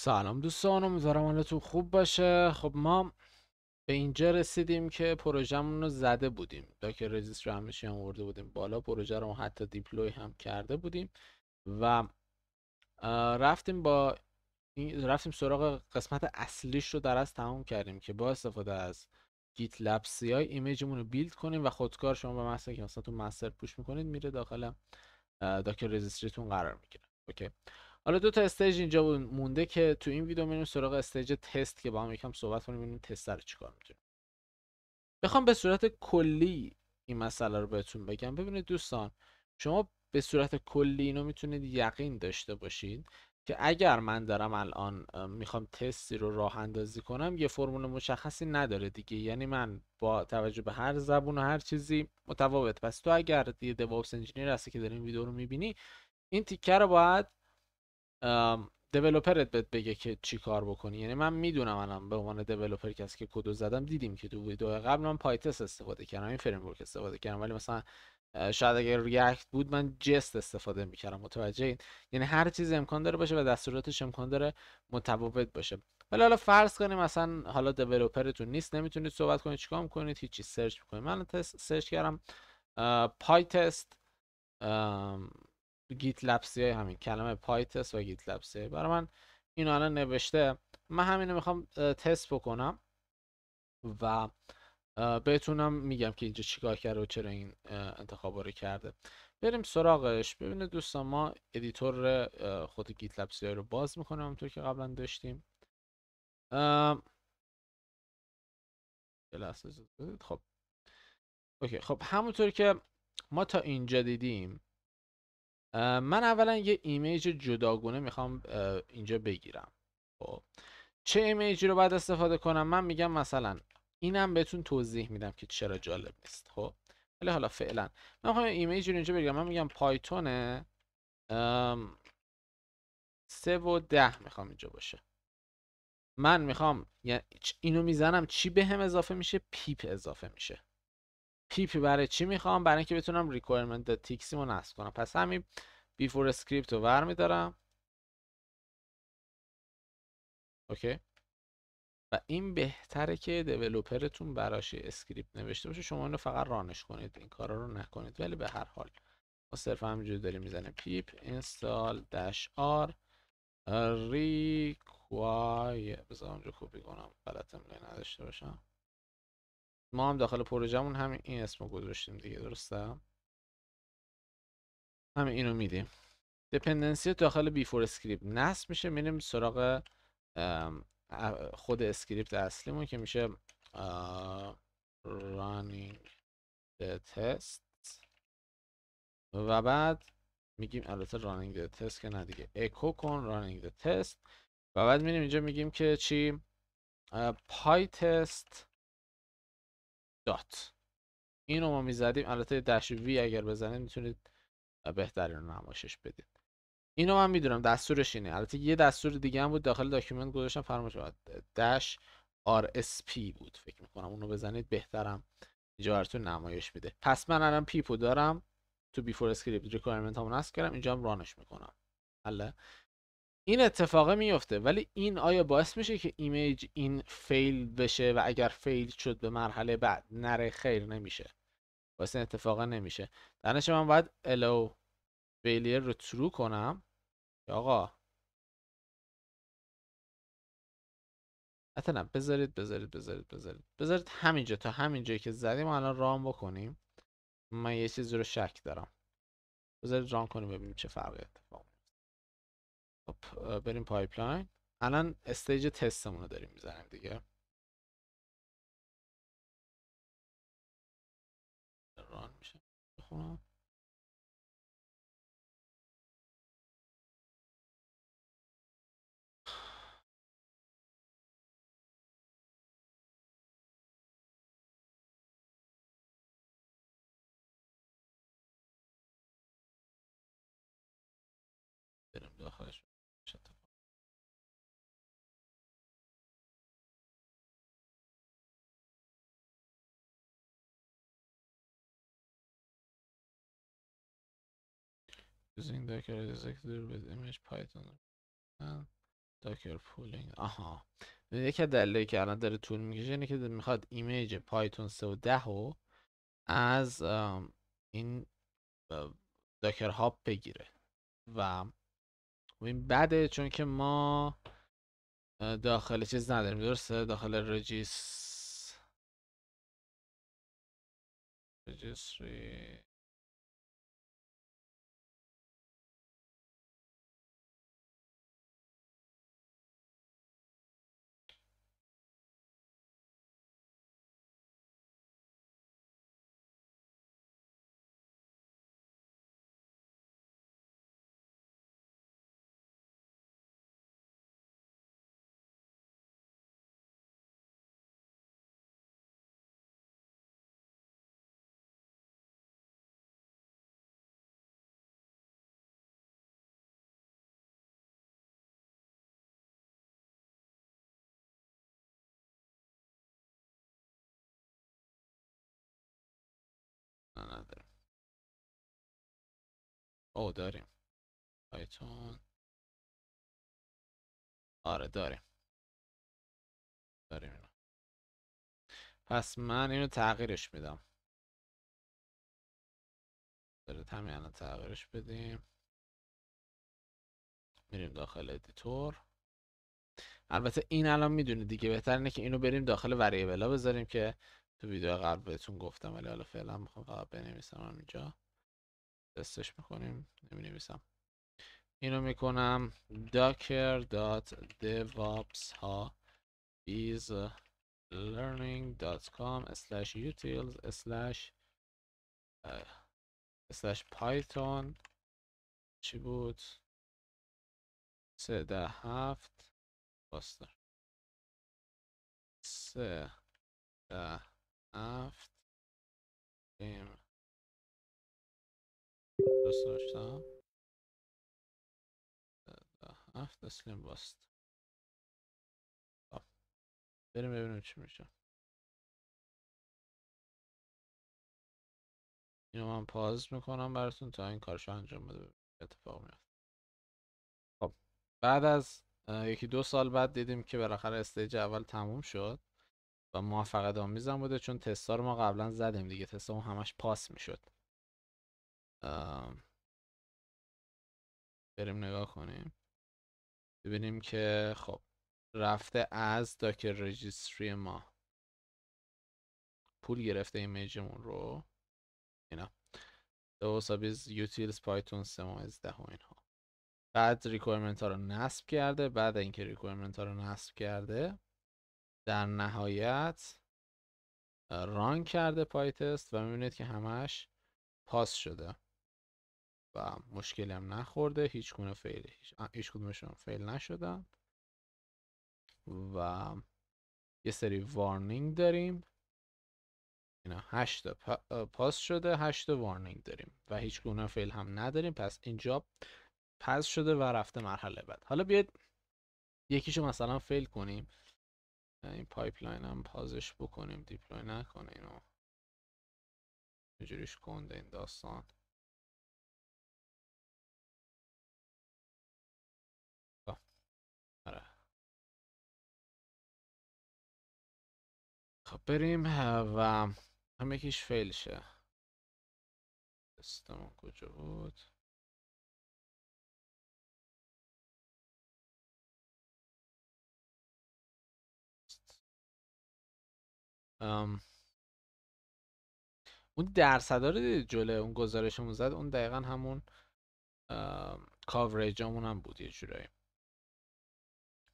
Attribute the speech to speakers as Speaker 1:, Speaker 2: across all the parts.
Speaker 1: سلام دوستان امیدوارم حالتون خوب باشه خب ما به اینجا رسیدیم که پروژمون رو زده بودیم داکر رجیستر همشه هم ورده بودیم بالا پروژه رو حتی دیپلوی هم کرده بودیم و رفتیم با رفتیم سراغ قسمت اصلیش رو درست تمام کردیم که با استفاده از گیت لب سی های ایمیجمون رو بیلد کنیم و خودکار شما به مثلا که مثلا تو مستر پوش میکنید میره داخل داکر رجیستریتون قرار میگیره اوکی حالا دو تا استیج اینجا مونده که تو این ویدیو میریم سراغ استیج تست که با هم یکم صحبت کنیم ببینیم تست رو چیکار میتونیم بخوام به صورت کلی این مسئله رو بهتون بگم ببینید دوستان شما به صورت کلی اینو میتونید یقین داشته باشید که اگر من دارم الان میخوام تستی رو راه اندازی کنم یه فرمول مشخصی نداره دیگه یعنی من با توجه به هر زبون و هر چیزی متفاوت پس تو اگر یه دیوابس انجینیر هستی که این ویدیو رو میبینی این تیکه رو باید دیولپرت بهت بگه که چی کار بکنی یعنی من میدونم الان به عنوان دیولپر کسی که کدو زدم دیدیم که تو ویدیو قبل من پایتست استفاده کردم این فریم استفاده کردم ولی مثلا شاید اگر ریاکت بود من جست استفاده میکردم متوجه این یعنی هر چیز امکان داره باشه و دستوراتش امکان داره متفاوت باشه ولی حالا فرض کنیم مثلا حالا دیولپرتون نیست نمیتونید صحبت کنید چیکار میکنید هیچی سرچ میکنید من تست سرچ کردم پایتست گیت لبسی های همین کلمه پای و گیت لبسی برای من اینو الان نوشته من همینو میخوام تست بکنم و بهتونم میگم که اینجا چیکار کرده و چرا این انتخاب رو کرده بریم سراغش ببینه دوستان ما ادیتور خود گیت لبسی رو باز میکنم همونطور که قبلا داشتیم خب اوکی خب همونطور که ما تا اینجا دیدیم من اولا یه ایمیج جداگونه میخوام اینجا بگیرم خب چه ایمیجی رو بعد استفاده کنم من میگم مثلا اینم بهتون توضیح میدم که چرا جالب نیست خب ولی حالا فعلا من میخوام ایمیج رو اینجا بگیرم من میگم پایتون سه و ده میخوام اینجا باشه من میخوام یعنی اینو میزنم چی به اضافه میشه پیپ اضافه میشه پیپی برای چی میخوام برای اینکه بتونم ریکوایرمنت تیکسیمو نصب کنم پس همین بیفور اسکریپت رو برمیدارم اوکی و این بهتره که دیولوپرتون براش اسکریپت نوشته باشه شما اینو فقط رانش کنید این کارا رو نکنید ولی به هر حال ما صرف همینجوری داریم میزنیم پیپ اینستال داش آر ریکوایر بذار اونجا کپی کنم غلطم نداشته باشم ما هم داخل پروژمون همین این اسمو گذاشتیم دیگه درسته همین اینو میدیم دپندنسی داخل بیفور اسکریپت نصب میشه میریم سراغ خود اسکریپت اصلیمون که میشه رانینگ the تست و بعد میگیم البته رانینگ the تست که نه دیگه اکو کن رانینگ the تست و بعد میریم اینجا میگیم که چی پای تست دات این رو ما میزدیم البته دش وی اگر بزنید میتونید بهترین نمایشش بدید اینو من میدونم دستورش اینه البته یه دستور دیگه هم بود داخل داکیومنت گذاشتم فراموش آر دش پی بود فکر میکنم اونو بزنید بهترم اینجا براتون نمایش میده پس من الان پیپو دارم تو بیفور اسکریپت ریکوایرمنت هامو نصب کردم اینجا هم رانش میکنم حله این اتفاقه میفته ولی این آیا باعث میشه که ایمیج این فیل بشه و اگر فیل شد به مرحله بعد نره خیر نمیشه باعث این اتفاقه نمیشه درنش من باید الو فیلیر رو ترو کنم آقا حتی نه بذارید بذارید بذارید بذارید بذارید همینجا تا همینجایی که زدیم الان رام بکنیم من یه چیزی رو شک دارم بذارید ران کنیم ببینیم چه فرقی اتفاق خب بریم پایپلاین
Speaker 2: الان استیج تستمون رو داریم میزنیم دیگه ران میشه بخونم Using Docker executed with image Python
Speaker 1: docker pooling آها یکی از دلایلی که الان داره طول میکشه اینه که میخواد ایمیج پایتون 3 و 10 رو از این داکر هاب بگیره و این بده چون که ما
Speaker 2: داخل چیز نداریم درسته داخل رجیس رجیستری او داریم پایتون آره داریم داریم اینو پس من اینو تغییرش میدم داره همین الان تغییرش بدیم میریم داخل ادیتور
Speaker 1: البته این الان میدونه دیگه بهتر اینه که اینو بریم داخل وریه بذاریم که تو ویدیو قبل بهتون گفتم ولی حالا فعلا میخوام فقط بنویسم اینجا تستش میکنیم نمی نویسم اینو میکنم docker.devops devops ها is learning.com
Speaker 2: slash utils slash slash python چی بود سه ده هفت باستر سه ده هفت ایم دوست داشتم هفت اسلیم باست خب، بریم ببینیم چی میشه اینو من پاز میکنم براتون تا این کارش انجام بده اتفاق میاد خب بعد از یکی
Speaker 1: دو سال بعد دیدیم که بالاخره استیج اول تموم شد و موفقیت آمیزم بوده چون تستا رو ما قبلا زدیم دیگه تستا همش پاس میشد بریم نگاه کنیم ببینیم که خب رفته از داکر رجیستری ما پول گرفته ایمیجمون رو اینا سابیز یوتیلز پایتون ده و اینها بعد ریکویرمنت ها رو نصب کرده بعد اینکه ریکویرمنت ها رو نصب کرده در نهایت ران کرده پایتست و میبینید که همش پاس شده و مشکلی هم نخورده هیچ فیل هیچ فیل نشدن و یه سری وارنینگ داریم اینا 8 پا... پاس شده هشت وارنینگ داریم و هیچ فیل هم نداریم پس اینجا پس شده و رفته مرحله بعد حالا بیاید یکیشو مثلا فیل کنیم این پایپلاین هم پازش بکنیم دیپلوی
Speaker 2: نکنه اینو اینجوریش کنده این داستان خب بریم و هم یکیش فیل شه دستمون کجا بود ام. اون در رو دیدید جله اون گزارشمون زد اون دقیقا
Speaker 1: همون کاورجامون هم بود یه جورایی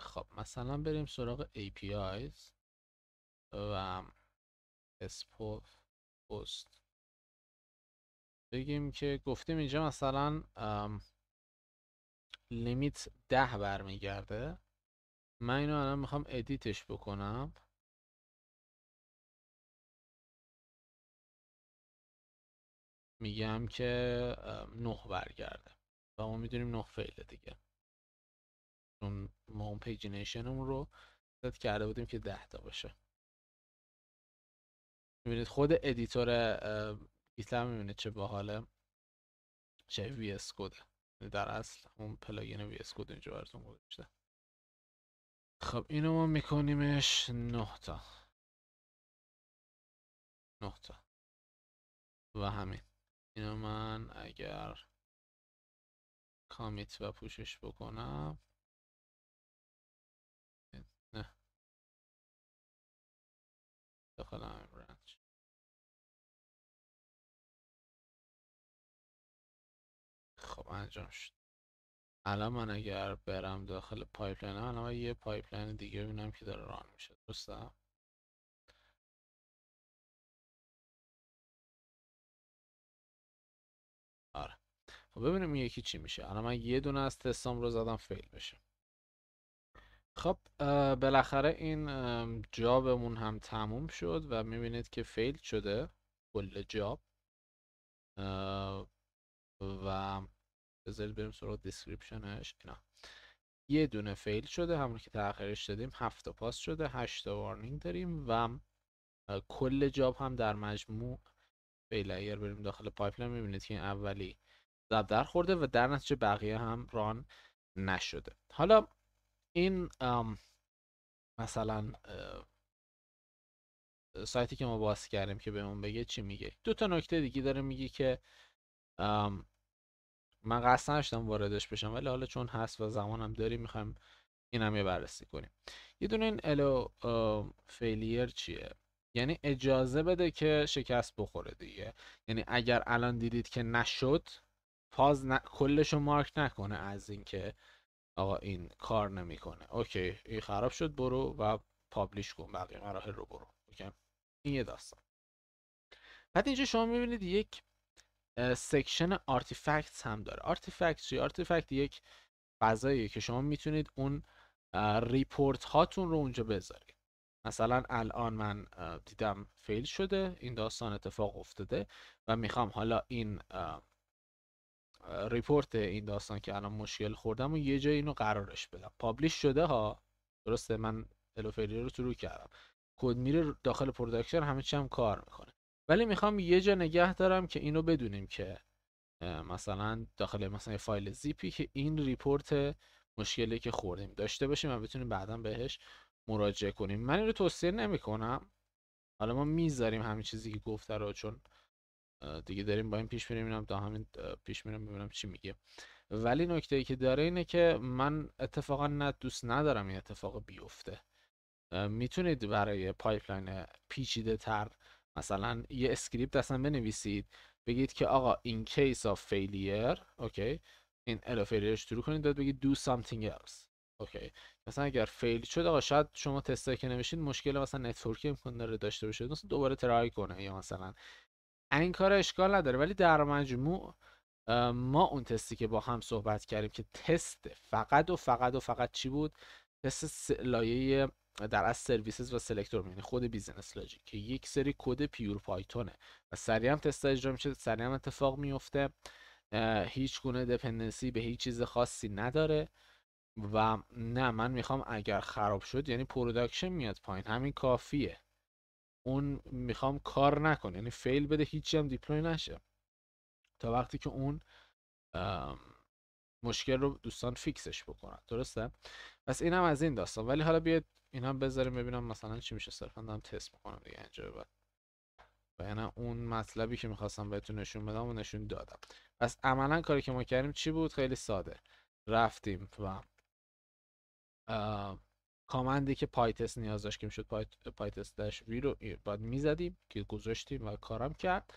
Speaker 1: خب مثلا بریم سراغ APIs و اسپوف پست بگیم که گفتیم اینجا مثلا لیمیت ده برمیگرده
Speaker 2: من اینو الان میخوام ادیتش بکنم میگم که نه برگرده و ما میدونیم نه فعله دیگه چون ما اون
Speaker 1: پیجینیشنمون رو ست کرده بودیم که ده تا باشه میبینید خود ادیتور گیت میبینید چه باحاله چه وی اس یعنی در اصل اون پلاگین وی اس کد اینجا براتون گذاشته
Speaker 2: خب اینو ما میکنیمش 9 تا 9 تا و همین اینو من اگر کامیت و پوشش بکنم انجام شد الان من اگر برم داخل پایپلاین الان الان یه پایپلاین دیگه ببینم که داره ران میشه درسته آره و خب ببینیم یکی چی میشه الان من یه دونه از تستام رو زدم فیل بشه
Speaker 1: خب بالاخره این جابمون هم تموم شد و میبینید که فیل شده کل جاب بذارید بریم سراغ دیسکریپشنش اینا یه دونه فیل شده همون که تاخیرش دادیم هفت تا پاس شده هشت تا وارنینگ داریم و کل جاب هم در مجموع فیل اگر بریم داخل پایپلاین میبینید که این اولی ضب در خورده و در نتیجه بقیه هم ران نشده حالا این مثلا سایتی که ما باز کردیم که بهمون بگه چی میگه دو تا نکته دیگه داره میگه که من قصد نداشتم واردش بشم ولی حالا چون هست و زمانم داریم میخوایم این هم یه بررسی کنیم یه دونه این الو فیلیر چیه یعنی اجازه بده که شکست بخوره دیگه یعنی اگر الان دیدید که نشد پاز ن... کلشو مارک نکنه از اینکه آقا این کار نمیکنه اوکی این خراب شد برو و پابلیش کن بقیه مراحل رو برو اوکی این یه داستان بعد اینجا شما میبینید یک سکشن آرتیفکت هم داره آرتیفکت چی؟ آرتیفکت یک فضاییه که شما میتونید اون ریپورت هاتون رو اونجا بذارید مثلا الان من دیدم فیل شده این داستان اتفاق افتاده و میخوام حالا این ریپورت این داستان که الان مشکل خوردم و یه جای اینو قرارش بدم پابلیش شده ها درسته من الوفری رو تو رو کردم کد میره داخل پروداکشن همه چی هم کار میکنه ولی میخوام یه جا نگه دارم که اینو بدونیم که مثلا داخل مثلا فایل زیپی که این ریپورت مشکلی که خوردیم داشته باشیم و بتونیم بعدا بهش مراجعه کنیم من این رو توصیه کنم حالا ما میذاریم همین چیزی که گفته رو چون دیگه داریم با این پیش میریم اینم تا همین پیش میرم ببینم چی میگه ولی نکته ای که داره اینه که من اتفاقا نه دوست ندارم این اتفاق بیفته میتونید برای پایپلاین پیچیده تر مثلا یه اسکریپت اصلا بنویسید بگید که آقا این case of failure اوکی این ارو failureش شروع کنید بعد بگید دو something else اوکی مثلا اگر فیل شد آقا شاید شما تستایی که نوشید مشکل مثلا نتورک امکان داره داشته باشه مثلا دوباره ترای کنه یا مثلا این کار اشکال نداره ولی در مجموع ما اون تستی که با هم صحبت کردیم که تست فقط و فقط و فقط چی بود تست لایه در از سرویسز و سلکتور یعنی خود بیزنس لاجیک که یک سری کد پیور پایتونه و سریع هم تست اجرا میشه سریع هم اتفاق میفته هیچ گونه دپندنسی به هیچ چیز خاصی نداره و نه من میخوام اگر خراب شد یعنی پروداکشن میاد پایین همین کافیه اون میخوام کار نکنه یعنی فیل بده هیچی هم دیپلوی نشه تا وقتی که اون مشکل رو دوستان فیکسش بکنن درسته پس اینم از این داستان ولی حالا بیاید اینا بذاریم ببینم مثلا چی میشه صرفا دارم تست میکنم دیگه اینجا بعد و یعنی اون مطلبی که میخواستم بهتون نشون بدم و نشون دادم پس عملا کاری که ما کردیم چی بود خیلی ساده رفتیم و کامندی که پایتست نیاز داشت که میشد پایتست داش وی رو باید میزدیم که گذاشتیم و کارم کرد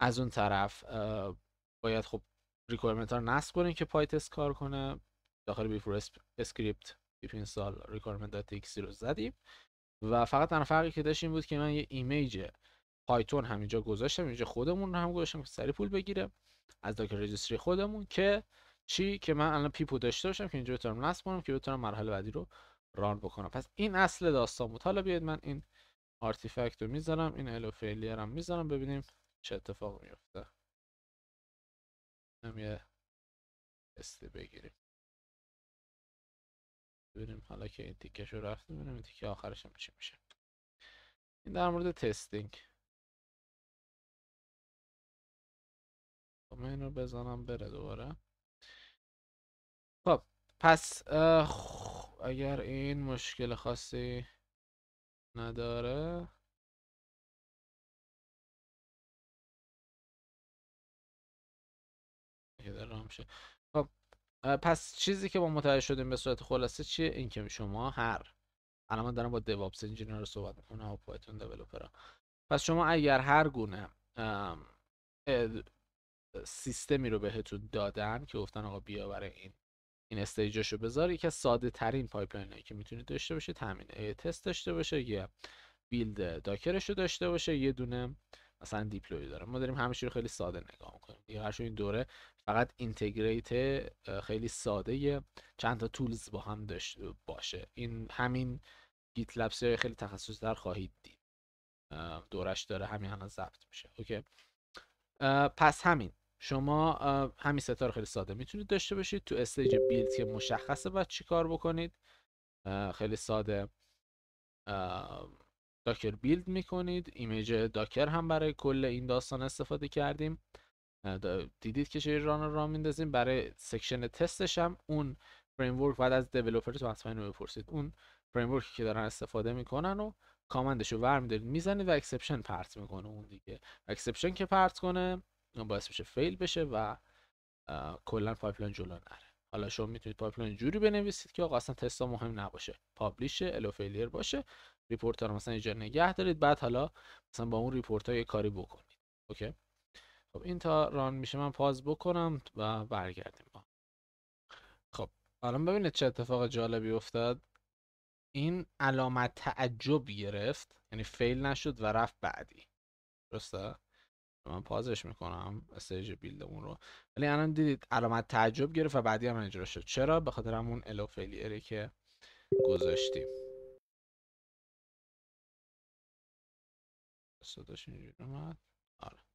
Speaker 1: از اون طرف باید خب ریکوایرمنت ها رو نصب کنیم که پایتست کار کنه داخل بیفور اسکریپت بیف اینستال requirement.txt رو زدیم و فقط تنها فرقی که داشت این بود که من یه ایمیج پایتون همینجا گذاشتم اینجا خودمون رو هم گذاشتم که سری پول بگیره از داکر رجیستری خودمون که چی که من الان پیپو داشته باشم که اینجا بتونم نصب کنم که بتونم مرحله بعدی رو ران بکنم پس این اصل داستان بود حالا بیاید من این آرتیفکت رو میذارم این
Speaker 2: الو فیلیر هم میذارم ببینیم چه اتفاق میفته هم یه بگیریم ببینیم حالا که این تیکش رو رفته ببینیم این تیکه آخرش هم چی میشه
Speaker 1: این در مورد تستینگ
Speaker 2: خب این رو بزنم بره دوباره خب پس اگر این مشکل خاصی نداره که در خب پس چیزی که ما متوجه شدیم به صورت خلاصه چیه اینکه
Speaker 1: شما هر الان من دارم با دیوابس انجینیر رو صحبت میکنم و پایتون دیولوپر پس شما اگر هر گونه سیستمی رو بهتون دادن که گفتن آقا بیا برای این این استیجاشو بذار یکی ساده ترین پایپلاین که میتونید داشته باشه تامین تست داشته باشه یه بیلد داکرش رو داشته باشه یه دونه مثلا دیپلوی داره ما داریم همه رو خیلی ساده نگاه میکنیم دیگه این دوره فقط اینتگریت خیلی ساده چند تا تولز با هم داشته باشه این همین گیت لب خیلی تخصص در خواهید دید دورش داره همین الان ضبط میشه اوکی پس همین شما همین ستا خیلی ساده میتونید داشته باشید تو استیج بیلد که مشخصه باید چیکار بکنید خیلی ساده داکر بیلد میکنید ایمیج داکر هم برای کل این داستان استفاده کردیم دیدید که چه ران را میندازیم برای سکشن تستش هم اون ورک بعد از تو حتما اینو بپرسید اون ورکی که دارن استفاده میکنن و کامندش رو برمیدارید میزنید و اکسپشن پرت میکنه اون دیگه اکسپشن که پرت کنه باعث میشه فیل بشه و کلا پایپلاین جلو نره حالا شما میتونید پایپلاین جوری بنویسید که آقا اصلا تستا مهم نباشه پابلیش الو باشه ریپورت رو مثلا اینجا نگه دارید بعد حالا مثلا با اون ریپورت ها یه کاری بکنید اوکی خب این تا ران میشه من پاز بکنم و برگردیم با خب الان ببینید چه اتفاق جالبی افتاد این علامت تعجب گرفت یعنی فیل نشد و رفت بعدی درسته من پازش میکنم استیج بیلدمون رو ولی الان دیدید علامت تعجب گرفت و بعدی هم اجرا شد چرا به خاطر همون الو فیلیری که
Speaker 2: گذاشتیم صداش اینجوری اومد آره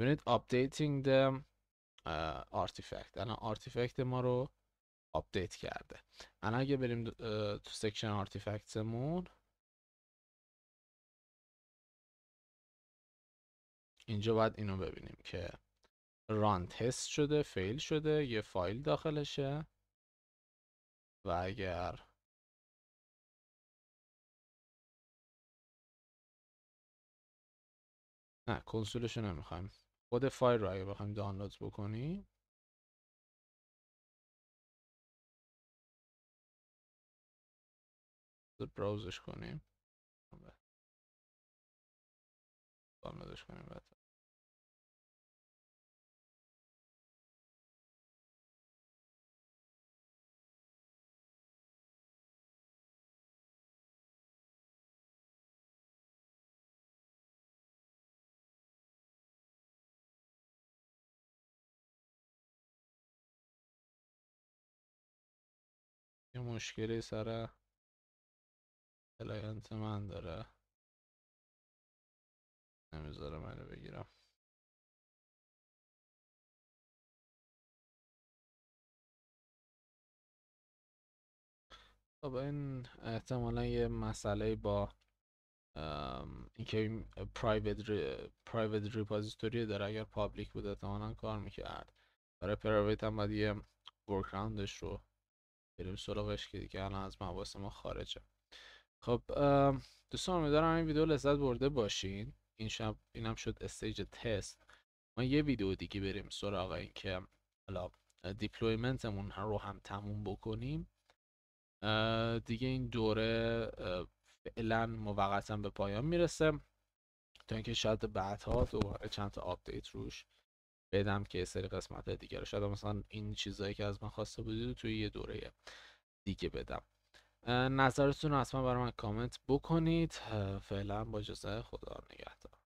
Speaker 2: یونیت اپدیتینگ updating the
Speaker 1: uh, الان ما رو آپدیت کرده الان اگه بریم
Speaker 2: تو سکشن آرتیفکتمون اینجا باید اینو ببینیم که ران تست شده فیل شده یه فایل داخلشه و اگر نه کنسولشو نمیخوایم خود فایل رو اگه بخوایم دانلود بکنیم براوزش کنیم دانلودش خب، بله. کنیم بعد یه مشکلی سر کلاینت من داره نمیذاره منو بگیرم خب این احتمالا یه مسئله با اینکه این
Speaker 1: پرایوت داره اگر پابلیک بود احتمالا کار میکرد برای پرایوت هم باید یه ورکراندش رو بریم سراغش که دیگه الان از مباحث ما خارجه خب دوستان امیدوارم این ویدیو لذت برده باشین این شب اینم شد استیج تست ما یه ویدیو دیگه بریم سراغ این که حالا دیپلویمنتمون رو هم تموم بکنیم دیگه این دوره فعلا موقتا به پایان میرسه تا اینکه شاید بعدها دوباره چند تا آپدیت روش بدم که سری قسمت دیگه رو شاید مثلا این چیزهایی که از من خواسته بودید توی یه دوره دیگه بدم
Speaker 2: نظرتون رو حتما برای من کامنت بکنید فعلا با اجازه خدا نگهدار